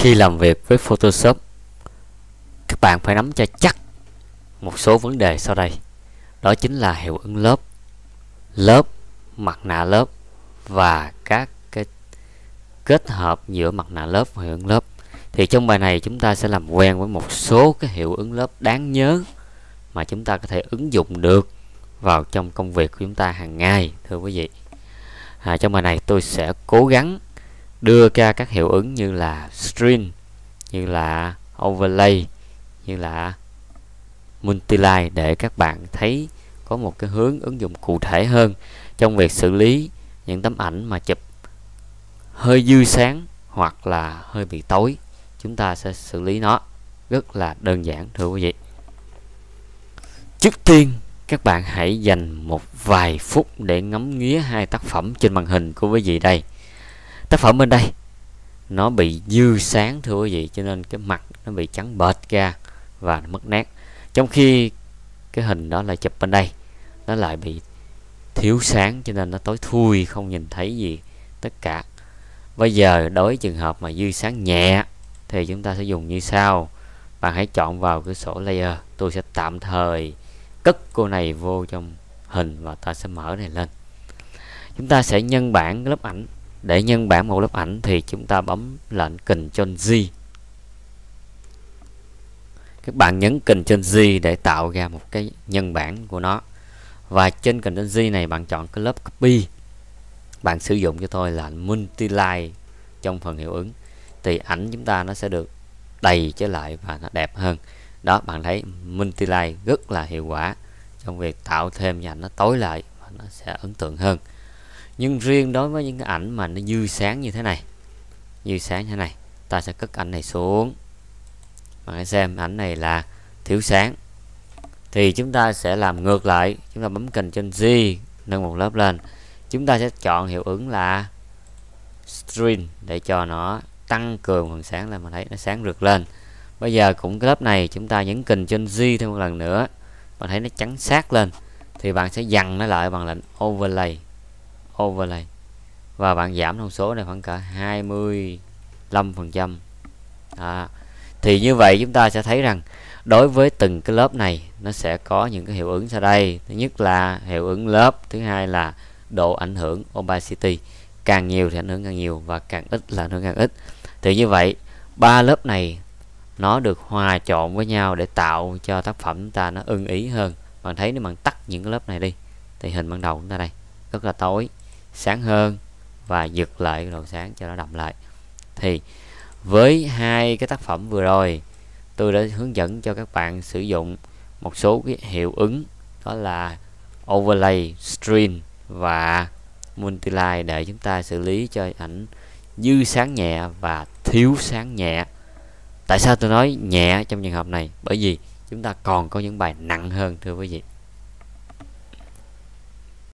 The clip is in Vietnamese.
khi làm việc với Photoshop các bạn phải nắm cho chắc một số vấn đề sau đây đó chính là hiệu ứng lớp lớp mặt nạ lớp và các cái kết hợp giữa mặt nạ lớp và hiệu ứng lớp thì trong bài này chúng ta sẽ làm quen với một số cái hiệu ứng lớp đáng nhớ mà chúng ta có thể ứng dụng được vào trong công việc của chúng ta hàng ngày thưa quý vị à, trong bài này tôi sẽ cố gắng đưa ra các hiệu ứng như là string như là overlay như là multiline để các bạn thấy có một cái hướng ứng dụng cụ thể hơn trong việc xử lý những tấm ảnh mà chụp hơi dư sáng hoặc là hơi bị tối chúng ta sẽ xử lý nó rất là đơn giản thưa quý vị trước tiên các bạn hãy dành một vài phút để ngắm nghía hai tác phẩm trên màn hình của quý vị đây tác phẩm bên đây nó bị dư sáng thưa quý vị cho nên cái mặt nó bị trắng bệt ra và mất nét trong khi cái hình đó là chụp bên đây nó lại bị thiếu sáng cho nên nó tối thui không nhìn thấy gì tất cả bây giờ đối với trường hợp mà dư sáng nhẹ thì chúng ta sẽ dùng như sau bạn hãy chọn vào cửa sổ layer tôi sẽ tạm thời cất cô này vô trong hình và ta sẽ mở này lên chúng ta sẽ nhân bản lớp ảnh để nhân bản một lớp ảnh thì chúng ta bấm lệnh Ctrl Z. các bạn nhấn Ctrl Z để tạo ra một cái nhân bản của nó và trên Ctrl Z này bạn chọn cái lớp copy bạn sử dụng cho tôi là multiline trong phần hiệu ứng thì ảnh chúng ta nó sẽ được đầy trở lại và nó đẹp hơn đó bạn thấy multiline rất là hiệu quả trong việc tạo thêm nhà nó tối lại và nó sẽ ấn tượng hơn nhưng riêng đối với những cái ảnh mà nó dư sáng như thế này như sáng như thế này ta sẽ cất ảnh này xuống bạn hãy xem ảnh này là thiếu sáng thì chúng ta sẽ làm ngược lại chúng ta bấm kình trên Z nâng một lớp lên chúng ta sẽ chọn hiệu ứng là string để cho nó tăng cường phần sáng là mình thấy nó sáng rực lên bây giờ cũng cái lớp này chúng ta nhấn kình trên Z thêm một lần nữa bạn thấy nó trắng sát lên thì bạn sẽ dằn nó lại bằng lệnh overlay overlay và bạn giảm thông số này khoảng cả 25 phần trăm thì như vậy chúng ta sẽ thấy rằng đối với từng cái lớp này nó sẽ có những cái hiệu ứng sau đây thứ nhất là hiệu ứng lớp thứ hai là độ ảnh hưởng opacity càng nhiều thì ảnh hưởng càng nhiều và càng ít là ảnh hưởng càng ít thì như vậy ba lớp này nó được hòa trộn với nhau để tạo cho tác phẩm chúng ta nó ưng ý hơn bạn thấy nếu bạn tắt những cái lớp này đi thì hình ban đầu chúng ta đây rất là tối sáng hơn và giật lại cái độ sáng cho nó đậm lại thì với hai cái tác phẩm vừa rồi tôi đã hướng dẫn cho các bạn sử dụng một số cái hiệu ứng đó là overlay stream và multiline để chúng ta xử lý cho ảnh dư sáng nhẹ và thiếu sáng nhẹ tại sao tôi nói nhẹ trong trường hợp này bởi vì chúng ta còn có những bài nặng hơn thưa quý vị